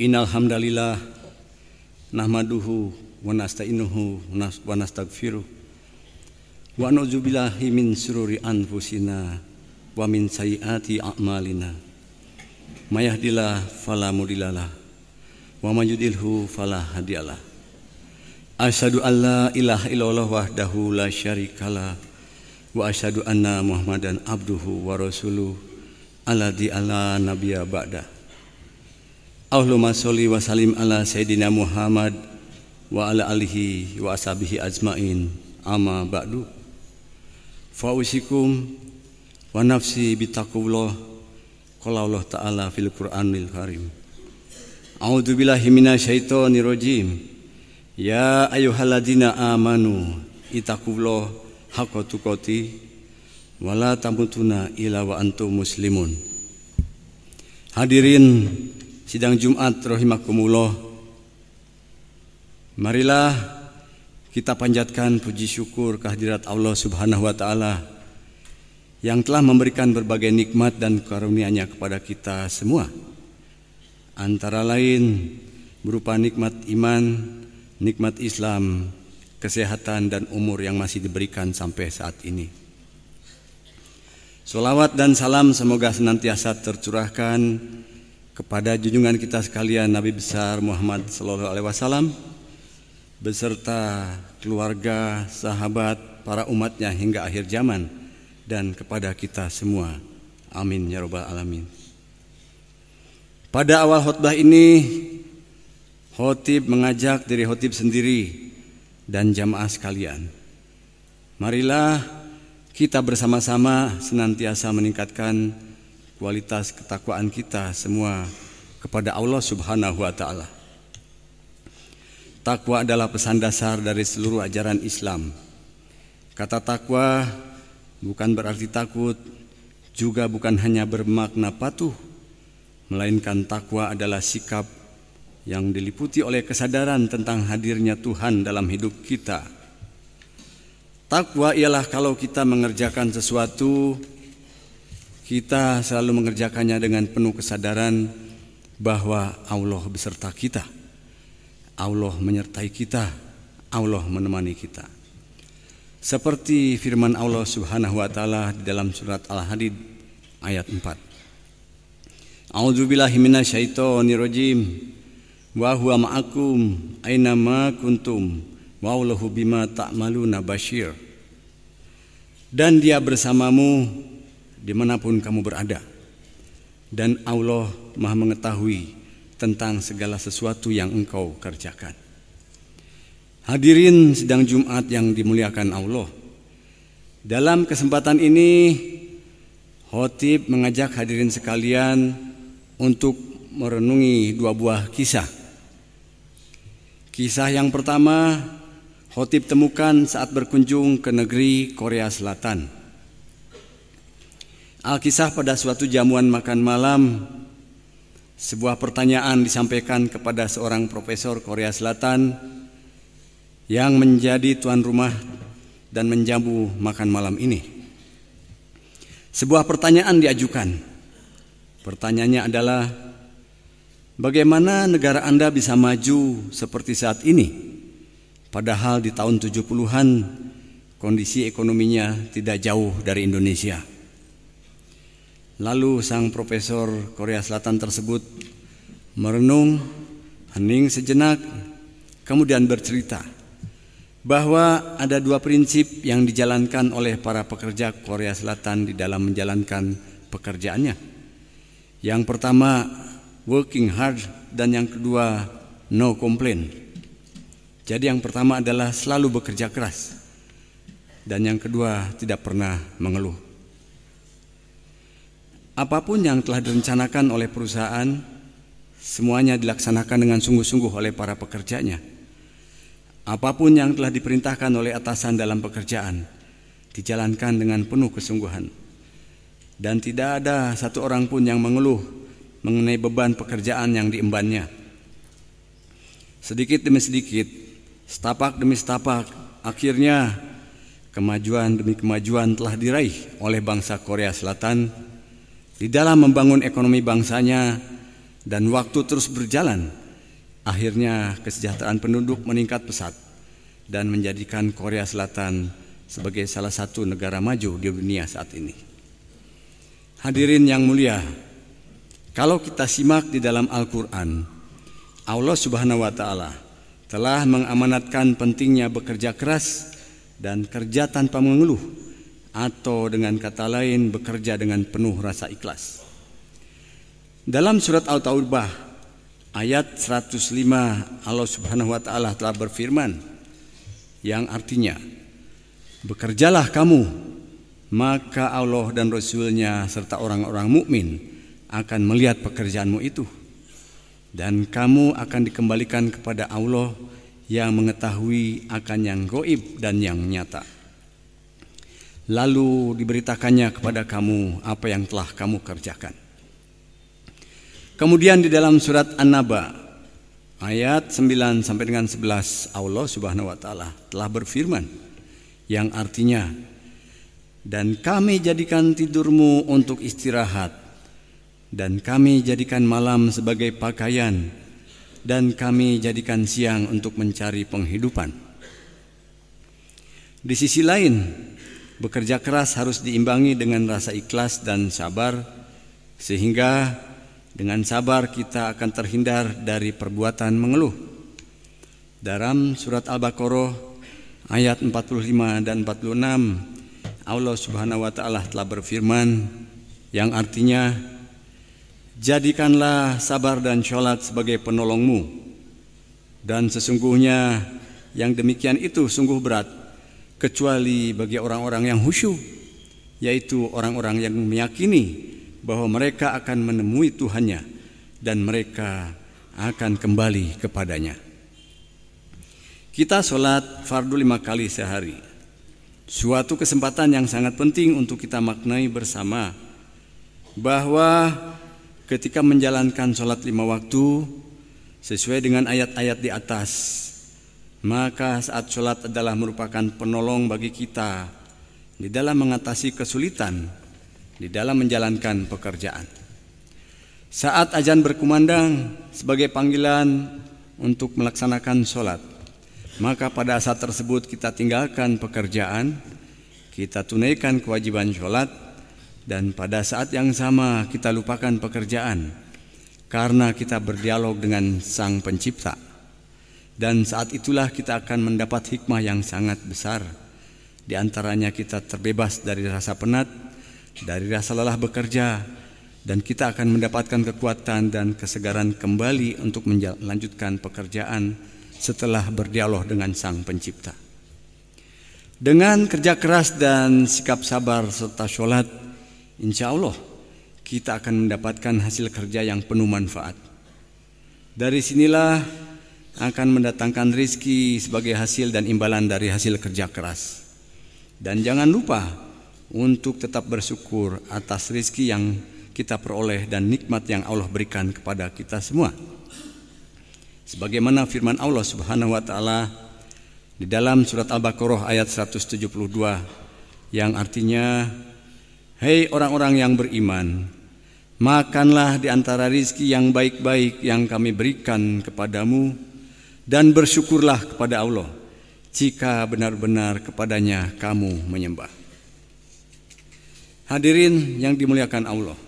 Innal hamdalillah nahmaduhu wa nasta'inuhu wa nastaghfiruh wa na'udzubillahi min sururi anfusina wa min sayyiati a'malina mayahdilah fala mudhillalah wa may yudhlilhu fala hadiyalah asyhadu an la ilaha illallah wahdahu la syarikalah wa asyhadu anna muhammadan abduhu wa rasuluh alladzi ala nabiyya ba'dah Allahumma sholli wa sallim ala sayyidina Muhammad wa ala alihi wa ashabihi ajmain amma ba'du fa'usikum wa nafsi bitaqwallah qala Allah taala fil Qur'anil Karim A'udzu billahi minasyaitonir rajim Ya ayyuhalladzina amanu ittaqullah haqqa tuqatih wa la tamutuna illa wa antum muslimun Hadirin sidang Jumat rahimakumullah. Marilah kita panjatkan puji syukur kehadirat Allah Subhanahu wa taala yang telah memberikan berbagai nikmat dan karunia-Nya kepada kita semua. Antara lain berupa nikmat iman, nikmat Islam, kesehatan dan umur yang masih diberikan sampai saat ini. Salawat dan salam semoga senantiasa tercurahkan kepada junjungan kita sekalian Nabi besar Muhammad sallallahu alaihi wasallam beserta keluarga, sahabat, para umatnya hingga akhir zaman dan kepada kita semua. Amin ya rabbal alamin. Pada awal khutbah ini khotib mengajak diri khotib sendiri dan jamaah sekalian. Marilah kita bersama-sama senantiasa meningkatkan kualitas ketakwaan kita semua kepada Allah Subhanahu wa taala. Takwa adalah pesan dasar dari seluruh ajaran Islam. Kata takwa bukan berarti takut, juga bukan hanya bermakna patuh, melainkan takwa adalah sikap yang diliputi oleh kesadaran tentang hadirnya Tuhan dalam hidup kita. Takwa ialah kalau kita mengerjakan sesuatu kita selalu mengerjakannya dengan penuh kesadaran bahwa Allah beserta kita. Allah menyertai kita, Allah menemani kita. Seperti firman Allah Subhanahu wa taala di dalam surat Al-Hadid ayat 4. A'udzubillahi minasyaitonirrajim. Wa huwa ma'akum aina ma kuntum wallahu bima ta'maluna basyir. Dan dia bersamamu dimanapun kamu berada. Dan Allah maha mengetahui tentang segala sesuatu yang engkau kerjakan. Hadirin sedang Jumat yang dimuliakan Allah. Dalam kesempatan ini, Khotib mengajak hadirin sekalian untuk merenungi dua buah kisah. Kisah yang pertama, Khotib temukan saat berkunjung ke negeri Korea Selatan. Alkisah pada suatu jamuan makan malam, sebuah pertanyaan disampaikan kepada seorang profesor Korea Selatan yang menjadi tuan rumah dan menjamu makan malam ini. Sebuah pertanyaan diajukan. Pertanyaannya adalah, bagaimana negara Anda bisa maju seperti saat ini? Padahal di tahun 70-an kondisi ekonominya tidak jauh dari Indonesia. Lalu sang profesor Korea Selatan tersebut merenung, hening sejenak, kemudian bercerita bahwa ada dua prinsip yang dijalankan oleh para pekerja Korea Selatan di dalam menjalankan pekerjaannya. Yang pertama, working hard dan yang kedua, no complain. Jadi yang pertama adalah selalu bekerja keras dan yang kedua tidak pernah mengeluh. Apapun yang telah direncanakan oleh perusahaan, semuanya dilaksanakan dengan sungguh-sungguh oleh para pekerjanya. Apapun yang telah diperintahkan oleh atasan dalam pekerjaan, dijalankan dengan penuh kesungguhan. Dan tidak ada satu orang pun yang mengeluh mengenai beban pekerjaan yang diembannya. Sedikit demi sedikit, setapak demi setapak, akhirnya kemajuan demi kemajuan telah diraih oleh bangsa Korea Selatan di dalam membangun ekonomi bangsanya dan waktu terus berjalan, akhirnya kesejahteraan penduduk meningkat pesat dan menjadikan Korea Selatan sebagai salah satu negara maju di dunia saat ini. Hadirin yang mulia, kalau kita simak di dalam Al-Qur'an, Allah Subhanahu wa taala telah mengamanatkan pentingnya bekerja keras dan kerja tanpa mengeluh atau dengan kata lain bekerja dengan penuh rasa ikhlas. Dalam surat Al-Taubah ayat 105 Allah Subhanahu wa taala telah berfirman yang artinya bekerjalah kamu maka Allah dan Rasulnya serta orang-orang mukmin akan melihat pekerjaanmu itu dan kamu akan dikembalikan kepada Allah yang mengetahui akan yang goib dan yang nyata lalu diberitakannya kepada kamu apa yang telah kamu kerjakan. Kemudian di dalam surat An-Naba ayat 9 sampai dengan 11 Allah Subhanahu wa taala telah berfirman yang artinya dan kami jadikan tidurmu untuk istirahat dan kami jadikan malam sebagai pakaian dan kami jadikan siang untuk mencari penghidupan. Di sisi lain, Bekerja keras harus diimbangi dengan rasa ikhlas dan sabar sehingga dengan sabar kita akan terhindar dari perbuatan mengeluh. Dalam surat Al-Baqarah ayat 45 dan 46 Allah Subhanahu wa taala telah berfirman yang artinya jadikanlah sabar dan sholat sebagai penolongmu dan sesungguhnya yang demikian itu sungguh berat kecuali bagi orang-orang yang khusyuk yaitu orang-orang yang meyakini bahwa mereka akan menemui Tuhannya dan mereka akan kembali kepadanya. Kita sholat fardu lima kali sehari. Suatu kesempatan yang sangat penting untuk kita maknai bersama bahwa ketika menjalankan sholat lima waktu sesuai dengan ayat-ayat di atas maka saat sholat adalah merupakan penolong bagi kita di dalam mengatasi kesulitan, di dalam menjalankan pekerjaan. Saat ajan berkumandang sebagai panggilan untuk melaksanakan sholat, maka pada saat tersebut kita tinggalkan pekerjaan, kita tunaikan kewajiban sholat, dan pada saat yang sama kita lupakan pekerjaan karena kita berdialog dengan Sang Pencipta. Dan saat itulah kita akan mendapat hikmah yang sangat besar. Di antaranya kita terbebas dari rasa penat, dari rasa lelah bekerja, dan kita akan mendapatkan kekuatan dan kesegaran kembali untuk melanjutkan pekerjaan setelah berdialog dengan Sang Pencipta. Dengan kerja keras dan sikap sabar serta sholat, insya Allah kita akan mendapatkan hasil kerja yang penuh manfaat. Dari sinilah akan mendatangkan rizki sebagai hasil dan imbalan dari hasil kerja keras. Dan jangan lupa untuk tetap bersyukur atas rizki yang kita peroleh dan nikmat yang Allah berikan kepada kita semua. Sebagaimana firman Allah Subhanahu wa taala di dalam surat Al-Baqarah ayat 172 yang artinya Hei orang-orang yang beriman, makanlah di antara rizki yang baik-baik yang kami berikan kepadamu dan bersyukurlah kepada Allah jika benar-benar kepadanya kamu menyembah. Hadirin yang dimuliakan Allah,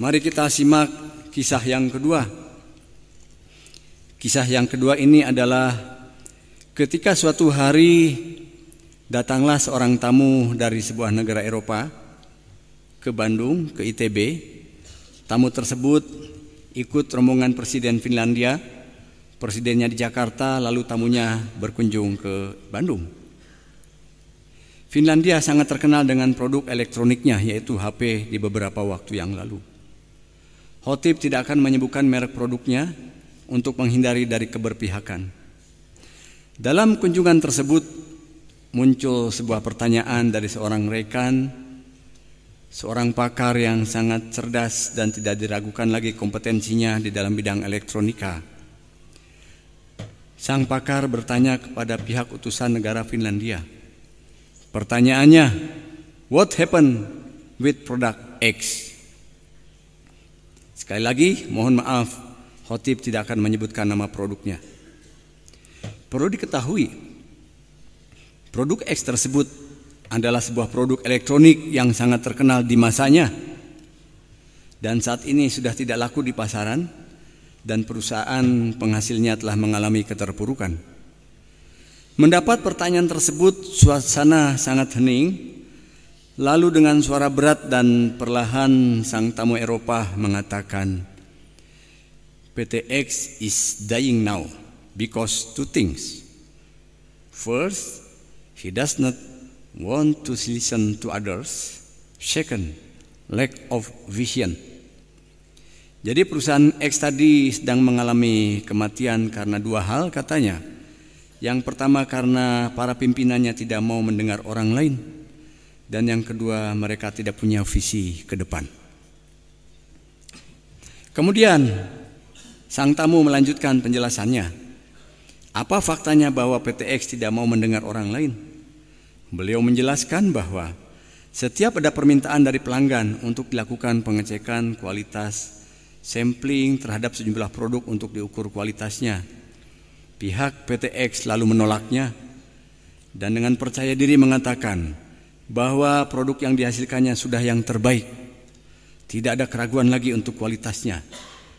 mari kita simak kisah yang kedua. Kisah yang kedua ini adalah ketika suatu hari datanglah seorang tamu dari sebuah negara Eropa ke Bandung, ke ITB. Tamu tersebut ikut rombongan Presiden Finlandia presidennya di Jakarta, lalu tamunya berkunjung ke Bandung. Finlandia sangat terkenal dengan produk elektroniknya, yaitu HP di beberapa waktu yang lalu. Hotip tidak akan menyebutkan merek produknya untuk menghindari dari keberpihakan. Dalam kunjungan tersebut muncul sebuah pertanyaan dari seorang rekan, seorang pakar yang sangat cerdas dan tidak diragukan lagi kompetensinya di dalam bidang elektronika Sang pakar bertanya kepada pihak utusan negara Finlandia. Pertanyaannya, what happened with product X? Sekali lagi, mohon maaf, hotip tidak akan menyebutkan nama produknya. Perlu diketahui, produk X tersebut adalah sebuah produk elektronik yang sangat terkenal di masanya dan saat ini sudah tidak laku di pasaran dan perusahaan penghasilnya telah mengalami keterpurukan. Mendapat pertanyaan tersebut, suasana sangat hening. Lalu dengan suara berat dan perlahan sang tamu Eropa mengatakan, PTX is dying now because two things. First, he does not want to listen to others. Second, lack of vision. Jadi perusahaan X tadi sedang mengalami kematian karena dua hal katanya. Yang pertama karena para pimpinannya tidak mau mendengar orang lain dan yang kedua mereka tidak punya visi ke depan. Kemudian sang tamu melanjutkan penjelasannya. Apa faktanya bahwa PTX tidak mau mendengar orang lain? Beliau menjelaskan bahwa setiap ada permintaan dari pelanggan untuk dilakukan pengecekan kualitas sampling terhadap sejumlah produk untuk diukur kualitasnya. Pihak PTX lalu menolaknya dan dengan percaya diri mengatakan bahwa produk yang dihasilkannya sudah yang terbaik. Tidak ada keraguan lagi untuk kualitasnya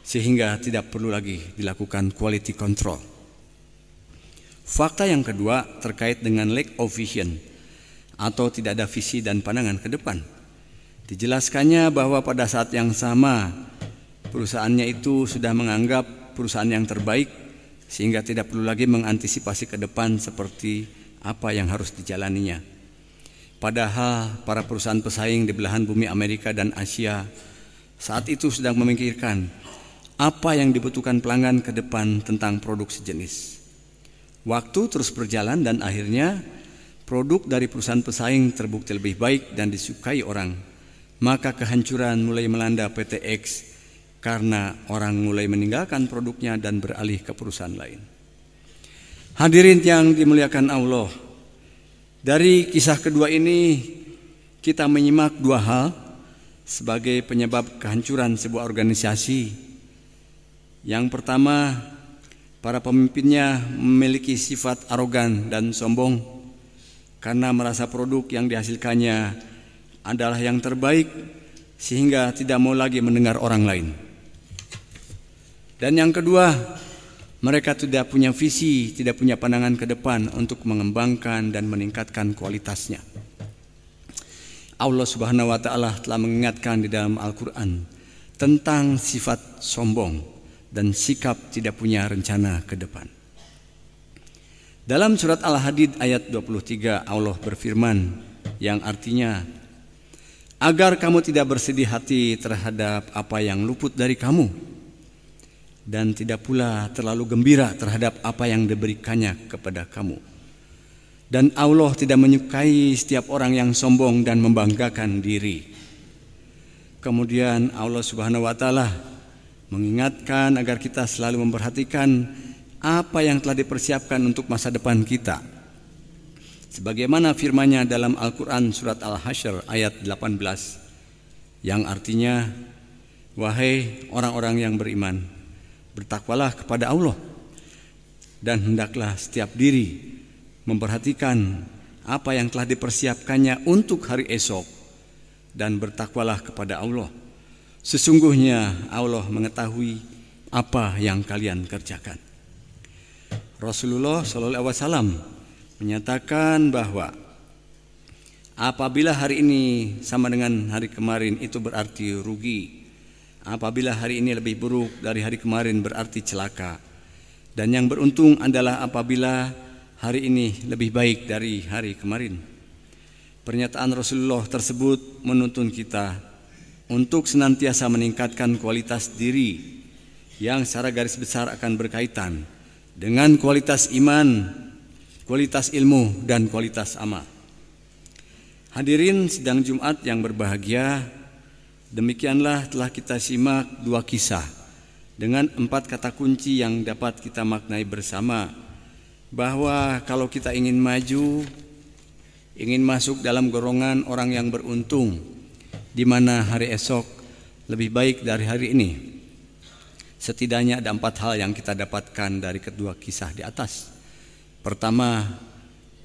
sehingga tidak perlu lagi dilakukan quality control. Fakta yang kedua terkait dengan lack of vision atau tidak ada visi dan pandangan ke depan. Dijelaskannya bahwa pada saat yang sama perusahaannya itu sudah menganggap perusahaan yang terbaik sehingga tidak perlu lagi mengantisipasi ke depan seperti apa yang harus dijalaninya. Padahal para perusahaan pesaing di belahan bumi Amerika dan Asia saat itu sedang memikirkan apa yang dibutuhkan pelanggan ke depan tentang produk sejenis. Waktu terus berjalan dan akhirnya produk dari perusahaan pesaing terbukti lebih baik dan disukai orang. Maka kehancuran mulai melanda PTX karena orang mulai meninggalkan produknya dan beralih ke perusahaan lain. Hadirin yang dimuliakan Allah, dari kisah kedua ini kita menyimak dua hal sebagai penyebab kehancuran sebuah organisasi. Yang pertama, para pemimpinnya memiliki sifat arogan dan sombong karena merasa produk yang dihasilkannya adalah yang terbaik sehingga tidak mau lagi mendengar orang lain. Dan yang kedua, mereka tidak punya visi, tidak punya pandangan ke depan untuk mengembangkan dan meningkatkan kualitasnya. Allah Subhanahu wa taala telah mengingatkan di dalam Al-Qur'an tentang sifat sombong dan sikap tidak punya rencana ke depan. Dalam surat Al-Hadid ayat 23 Allah berfirman yang artinya agar kamu tidak bersedih hati terhadap apa yang luput dari kamu dan tidak pula terlalu gembira terhadap apa yang diberikannya kepada kamu. Dan Allah tidak menyukai setiap orang yang sombong dan membanggakan diri. Kemudian Allah Subhanahu wa taala mengingatkan agar kita selalu memperhatikan apa yang telah dipersiapkan untuk masa depan kita. Sebagaimana firman-Nya dalam Al-Qur'an surat Al-Hasyr ayat 18 yang artinya wahai orang-orang yang beriman Bertakwalah kepada Allah dan hendaklah setiap diri memperhatikan apa yang telah dipersiapkannya untuk hari esok dan bertakwalah kepada Allah. Sesungguhnya Allah mengetahui apa yang kalian kerjakan. Rasulullah SAW menyatakan bahwa apabila hari ini sama dengan hari kemarin itu berarti rugi. Apabila hari ini lebih buruk dari hari kemarin berarti celaka. Dan yang beruntung adalah apabila hari ini lebih baik dari hari kemarin. Pernyataan Rasulullah tersebut menuntun kita untuk senantiasa meningkatkan kualitas diri yang secara garis besar akan berkaitan dengan kualitas iman, kualitas ilmu, dan kualitas amal. Hadirin sidang Jumat yang berbahagia, Demikianlah telah kita simak dua kisah dengan empat kata kunci yang dapat kita maknai bersama bahwa kalau kita ingin maju, ingin masuk dalam golongan orang yang beruntung di mana hari esok lebih baik dari hari ini. Setidaknya ada empat hal yang kita dapatkan dari kedua kisah di atas. Pertama,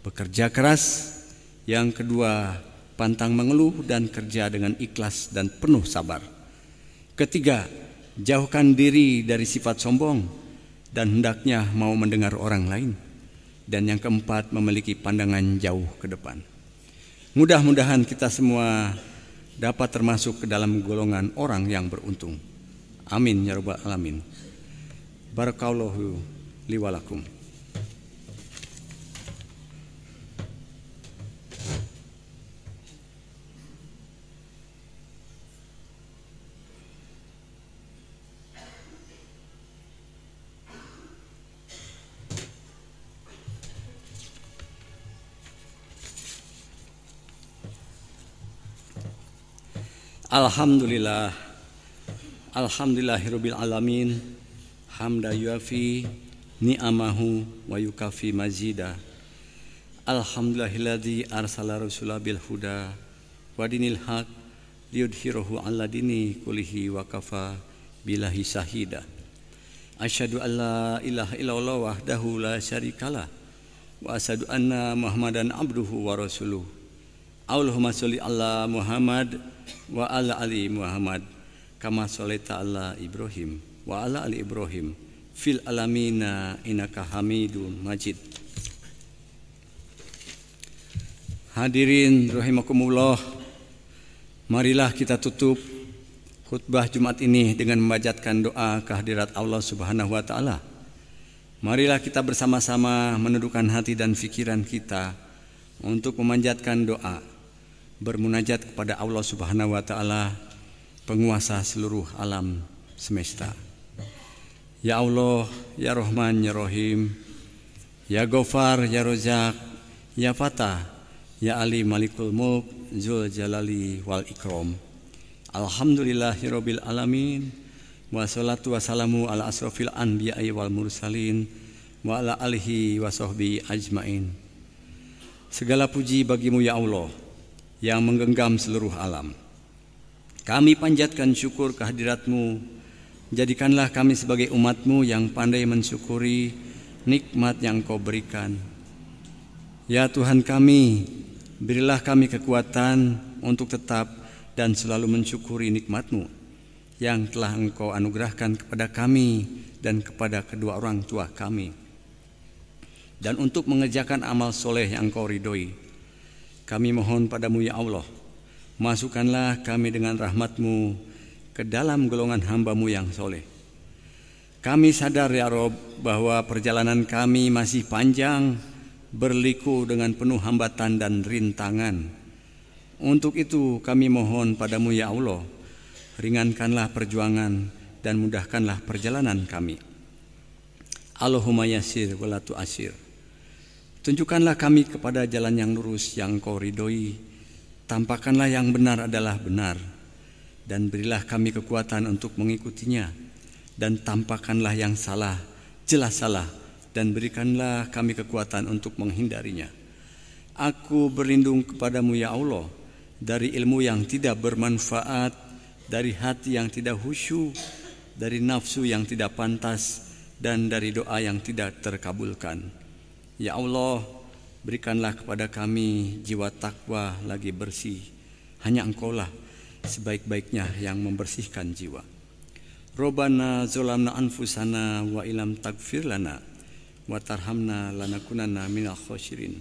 bekerja keras. Yang kedua, pantang mengeluh dan kerja dengan ikhlas dan penuh sabar. Ketiga, jauhkan diri dari sifat sombong dan hendaknya mau mendengar orang lain. Dan yang keempat, memiliki pandangan jauh ke depan. Mudah-mudahan kita semua dapat termasuk ke dalam golongan orang yang beruntung. Amin ya rabbal alamin. Barakallahu liwalakum. Alhamdulillah Alhamdulillahirabbil alamin hamda yuafi ni'amahu wa yukafi mazidah Alhamdulillahilladzi arsala rasulah bil huda wa dinil haq liudhirahu 'ala dini kulihi wa kafa bilahi sahida Asyhadu an la ilaha illallah wahdahu la syarikalah wa asyhadu anna Muhammadan abduhu wa rasuluh Allahumma sholli ala Muhammad wa ala ali Muhammad kama sholaita ala Ibrahim wa ala ali Ibrahim fil alamina innaka Hamidun Majid. Hadirin rahimakumullah, marilah kita tutup khutbah Jumat ini dengan membacakan doa kehadirat Allah Subhanahu wa taala. Marilah kita bersama-sama menundukkan hati dan pikiran kita untuk memanjatkan doa bermunajat kepada Allah Subhanahu wa taala penguasa seluruh alam semesta. Ya Allah, ya Rahman, ya Rahim, ya Gofar, ya Rozak, ya Fatah, ya Ali Malikul Mulk, Zul Jalali wal Ikram. Alhamdulillahirabbil alamin. Wassalatu wassalamu ala asrofil anbiya'i wal mursalin wa ala alihi wa ajmain. Segala puji bagimu ya Allah yang menggenggam seluruh alam. Kami panjatkan syukur kehadiratmu, jadikanlah kami sebagai umatmu yang pandai mensyukuri nikmat yang kau berikan. Ya Tuhan kami, berilah kami kekuatan untuk tetap dan selalu mensyukuri nikmatmu yang telah engkau anugerahkan kepada kami dan kepada kedua orang tua kami. Dan untuk mengerjakan amal soleh yang engkau ridhoi, kami mohon padamu ya Allah, masukkanlah kami dengan rahmatmu ke dalam golongan hambamu yang soleh. Kami sadar ya Rob bahwa perjalanan kami masih panjang, berliku dengan penuh hambatan dan rintangan. Untuk itu kami mohon padamu ya Allah, ringankanlah perjuangan dan mudahkanlah perjalanan kami. Allahumma yasir walatu asir. Tunjukkanlah kami kepada jalan yang lurus yang kau ridhoi. Tampakkanlah yang benar adalah benar. Dan berilah kami kekuatan untuk mengikutinya. Dan tampakkanlah yang salah, jelas salah. Dan berikanlah kami kekuatan untuk menghindarinya. Aku berlindung kepadamu ya Allah dari ilmu yang tidak bermanfaat, dari hati yang tidak khusyuk, dari nafsu yang tidak pantas, dan dari doa yang tidak terkabulkan. Ya Allah, berikanlah kepada kami jiwa takwa lagi bersih. Hanya Engkaulah sebaik-baiknya yang membersihkan jiwa. Robana zolamna anfusana wa ilam takfir lana wa tarhamna lanakunana minal khosirin.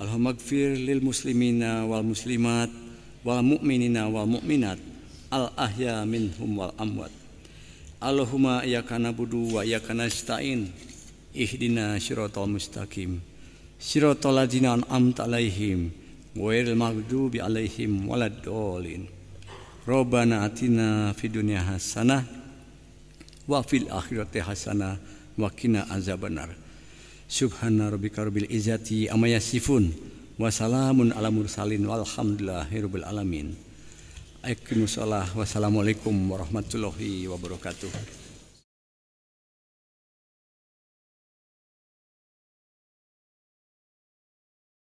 Alhamagfir lil muslimina wal muslimat wal mu'minina wal mu'minat al ahya minhum wal amwat. Allahumma iyyaka na'budu wa iyyaka nasta'in Ihdina syiratal mustaqim Syiratal ladzina an'amta alaihim Ghairil maghdubi alaihim waladdallin Rabbana atina fid dunya hasanah Wa fil akhirati hasanah Wa qina azabannar Subhana rabbika rabbil izzati amma yasifun Wa salamun ala mursalin walhamdulillahirabbil alamin Aqimus salah wassalamualaikum warahmatullahi wabarakatuh